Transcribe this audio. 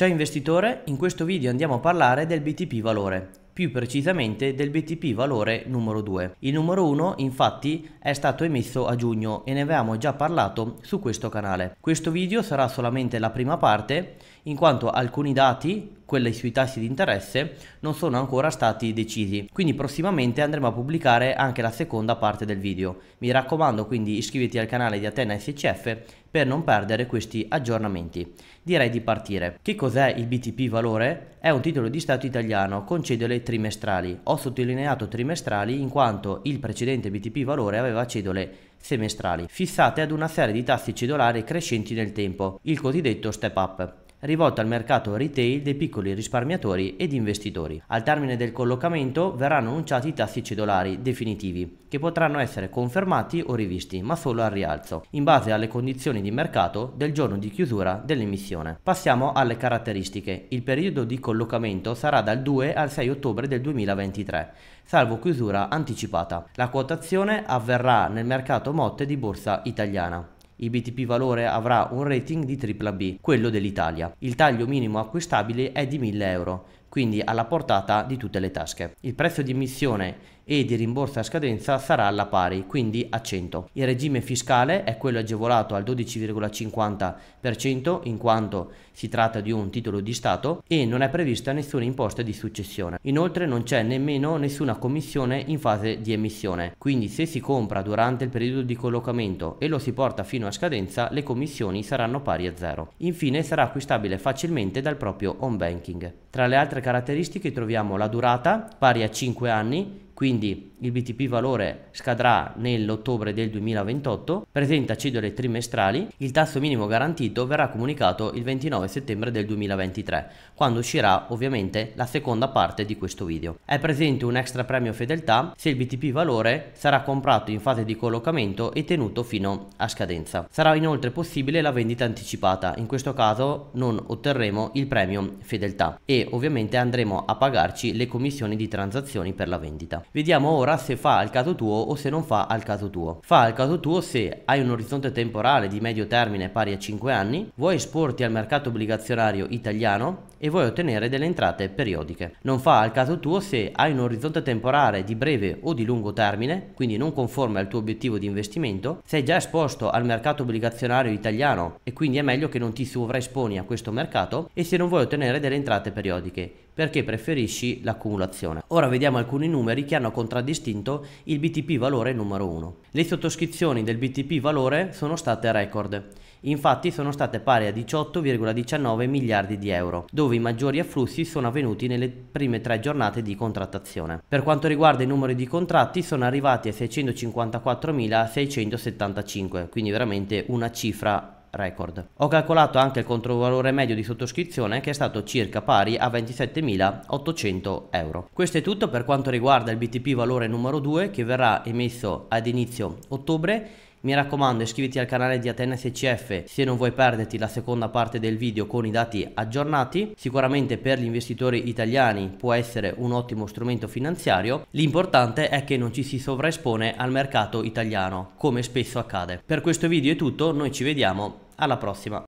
Ciao investitore, in questo video andiamo a parlare del BTP Valore, più precisamente del BTP Valore numero 2. Il numero 1 infatti è stato emesso a giugno e ne avevamo già parlato su questo canale. Questo video sarà solamente la prima parte in quanto alcuni dati quella sui tassi di interesse, non sono ancora stati decisi. Quindi prossimamente andremo a pubblicare anche la seconda parte del video. Mi raccomando quindi iscriviti al canale di Atena SCF per non perdere questi aggiornamenti. Direi di partire. Che cos'è il BTP Valore? È un titolo di Stato italiano con cedole trimestrali. Ho sottolineato trimestrali in quanto il precedente BTP Valore aveva cedole semestrali, fissate ad una serie di tassi cedolari crescenti nel tempo, il cosiddetto step up rivolto al mercato retail dei piccoli risparmiatori ed investitori. Al termine del collocamento verranno annunciati i tassi cedolari definitivi, che potranno essere confermati o rivisti, ma solo al rialzo, in base alle condizioni di mercato del giorno di chiusura dell'emissione. Passiamo alle caratteristiche. Il periodo di collocamento sarà dal 2 al 6 ottobre del 2023, salvo chiusura anticipata. La quotazione avverrà nel mercato motte di borsa italiana il BTP Valore avrà un rating di AAA, quello dell'Italia. Il taglio minimo acquistabile è di 1000 euro quindi alla portata di tutte le tasche. Il prezzo di emissione e di rimborso a scadenza sarà alla pari, quindi a 100. Il regime fiscale è quello agevolato al 12,50% in quanto si tratta di un titolo di Stato e non è prevista nessuna imposta di successione. Inoltre non c'è nemmeno nessuna commissione in fase di emissione, quindi se si compra durante il periodo di collocamento e lo si porta fino a scadenza, le commissioni saranno pari a zero. Infine sarà acquistabile facilmente dal proprio home banking. Tra le altre altre caratteristiche troviamo la durata pari a 5 anni, quindi il BTP valore scadrà nell'ottobre del 2028, presenta cedole trimestrali, il tasso minimo garantito verrà comunicato il 29 settembre del 2023, quando uscirà ovviamente la seconda parte di questo video. È presente un extra premio fedeltà se il BTP valore sarà comprato in fase di collocamento e tenuto fino a scadenza. Sarà inoltre possibile la vendita anticipata, in questo caso non otterremo il premio fedeltà e ovviamente andremo a pagarci le commissioni di transazioni per la vendita. Vediamo ora se fa al caso tuo o se non fa al caso tuo. Fa al caso tuo se hai un orizzonte temporale di medio termine pari a 5 anni, vuoi esporti al mercato obbligazionario italiano, e vuoi ottenere delle entrate periodiche. Non fa al caso tuo se hai un orizzonte temporale di breve o di lungo termine, quindi non conforme al tuo obiettivo di investimento, sei già esposto al mercato obbligazionario italiano e quindi è meglio che non ti sovraesponi a questo mercato e se non vuoi ottenere delle entrate periodiche perché preferisci l'accumulazione. Ora vediamo alcuni numeri che hanno contraddistinto il BTP valore numero 1. Le sottoscrizioni del BTP valore sono state record, infatti sono state pari a 18,19 miliardi di euro, dove dove i maggiori afflussi sono avvenuti nelle prime tre giornate di contrattazione. Per quanto riguarda i numeri di contratti sono arrivati a 654.675, quindi veramente una cifra record. Ho calcolato anche il controvalore medio di sottoscrizione che è stato circa pari a 27.800 euro. Questo è tutto per quanto riguarda il BTP valore numero 2 che verrà emesso ad inizio ottobre mi raccomando iscriviti al canale di AtenSCF se non vuoi perderti la seconda parte del video con i dati aggiornati, sicuramente per gli investitori italiani può essere un ottimo strumento finanziario, l'importante è che non ci si sovraespone al mercato italiano, come spesso accade. Per questo video è tutto, noi ci vediamo, alla prossima!